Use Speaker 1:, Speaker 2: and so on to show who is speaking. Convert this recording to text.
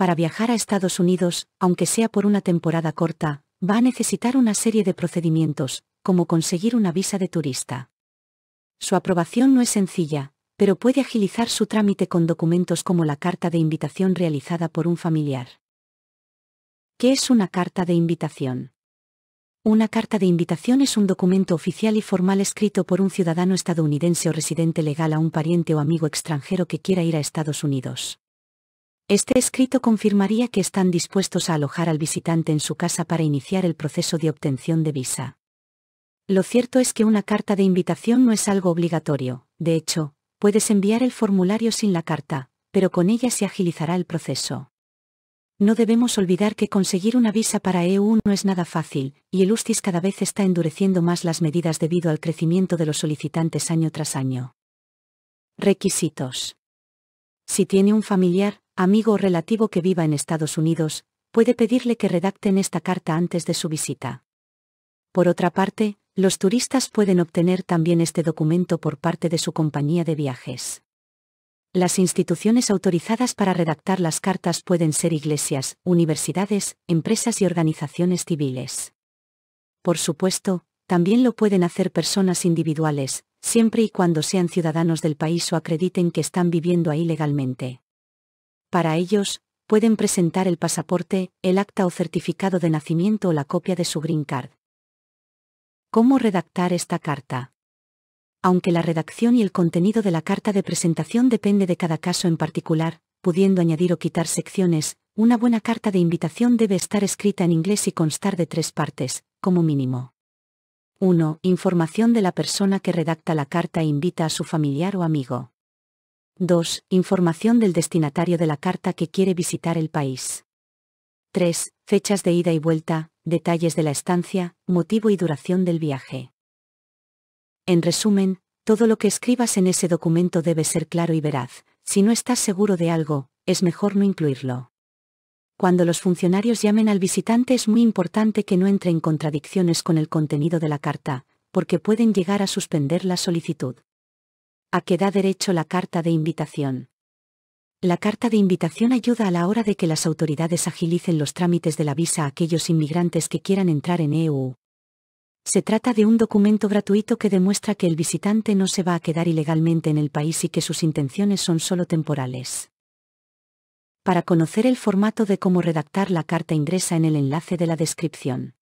Speaker 1: Para viajar a Estados Unidos, aunque sea por una temporada corta, va a necesitar una serie de procedimientos, como conseguir una visa de turista. Su aprobación no es sencilla, pero puede agilizar su trámite con documentos como la carta de invitación realizada por un familiar. ¿Qué es una carta de invitación? Una carta de invitación es un documento oficial y formal escrito por un ciudadano estadounidense o residente legal a un pariente o amigo extranjero que quiera ir a Estados Unidos. Este escrito confirmaría que están dispuestos a alojar al visitante en su casa para iniciar el proceso de obtención de visa. Lo cierto es que una carta de invitación no es algo obligatorio, de hecho, puedes enviar el formulario sin la carta, pero con ella se agilizará el proceso. No debemos olvidar que conseguir una visa para EU no es nada fácil, y el Ustis cada vez está endureciendo más las medidas debido al crecimiento de los solicitantes año tras año. Requisitos. Si tiene un familiar, amigo o relativo que viva en Estados Unidos, puede pedirle que redacten esta carta antes de su visita. Por otra parte, los turistas pueden obtener también este documento por parte de su compañía de viajes. Las instituciones autorizadas para redactar las cartas pueden ser iglesias, universidades, empresas y organizaciones civiles. Por supuesto, también lo pueden hacer personas individuales, siempre y cuando sean ciudadanos del país o acrediten que están viviendo ahí legalmente. Para ellos, pueden presentar el pasaporte, el acta o certificado de nacimiento o la copia de su green card. ¿Cómo redactar esta carta? Aunque la redacción y el contenido de la carta de presentación depende de cada caso en particular, pudiendo añadir o quitar secciones, una buena carta de invitación debe estar escrita en inglés y constar de tres partes, como mínimo. 1. Información de la persona que redacta la carta e invita a su familiar o amigo. 2. Información del destinatario de la carta que quiere visitar el país. 3. Fechas de ida y vuelta, detalles de la estancia, motivo y duración del viaje. En resumen, todo lo que escribas en ese documento debe ser claro y veraz, si no estás seguro de algo, es mejor no incluirlo. Cuando los funcionarios llamen al visitante es muy importante que no entre en contradicciones con el contenido de la carta, porque pueden llegar a suspender la solicitud a que da derecho la carta de invitación. La carta de invitación ayuda a la hora de que las autoridades agilicen los trámites de la visa a aquellos inmigrantes que quieran entrar en EU. Se trata de un documento gratuito que demuestra que el visitante no se va a quedar ilegalmente en el país y que sus intenciones son solo temporales. Para conocer el formato de cómo redactar la carta ingresa en el enlace de la descripción.